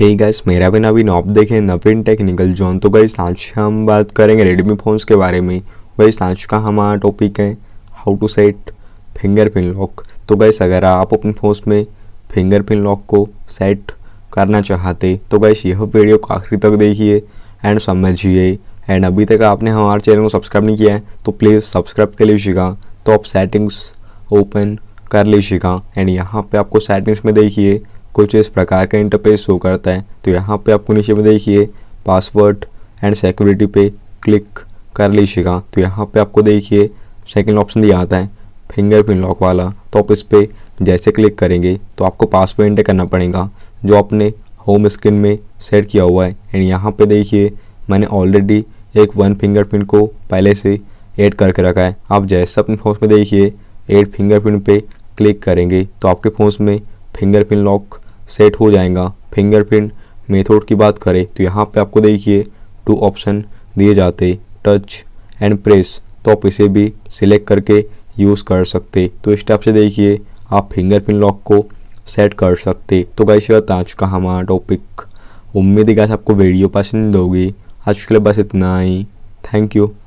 hey guys मेरा भी नवीन आप देखें नवीन टेक्निकल जोन तो गई आज हम बात करेंगे रेडमी फ़ोन्स के बारे में गई आज का हमारा टॉपिक है how to set fingerprint lock तो गैस अगर आप अपने फ़ोन्स में फिंगरप्रिंट लॉक को सेट करना चाहते तो गैस यह वीडियो को आखिरी तक देखिए एंड समझिए एंड अभी तक आपने हमारे चैनल को सब्सक्राइब नहीं किया है तो प्लीज़ सब्सक्राइब कर लीजिएगा तो आप सेटिंग्स ओपन कर लीजिएगा एंड यहाँ पे आपको सेटिंग्स में देखिए कुछ इस प्रकार का इंटरफेस शो करता है तो यहाँ पे आपको नीचे में देखिए पासवर्ड एंड सिक्योरिटी पे क्लिक कर लीजिएगा तो यहाँ पे आपको देखिए सेकंड ऑप्शन दिया आता है फिंगरप्रिंट लॉक वाला तो आप इस पर जैसे क्लिक करेंगे तो आपको पासवर्ड एंटर करना पड़ेगा जो आपने होम स्क्रीन में सेट किया हुआ है एंड यहाँ पर देखिए मैंने ऑलरेडी एक वन फिंगरप्रिंट को पहले से ऐड करके रखा है आप जैसे अपने फ़ोन में देखिए एड फिंगरप्रिंट पे क्लिक करेंगे तो आपके फ़ोन में फिंगरप्रिंट लॉक सेट हो जाएगा फिंगरप्रिंट मेथड की बात करें तो यहाँ पे आपको देखिए टू ऑप्शन दिए जाते टच एंड प्रेस तो आप इसे भी सिलेक्ट करके यूज़ कर सकते तो इस टाइप से देखिए आप फिंगरप्रिंट लॉक को सेट कर सकते तो गाइस ये आज का हमारा टॉपिक उम्मीद है गाइस आपको वीडियो पसंद होगी आज के लिए बस इतना ही थैंक यू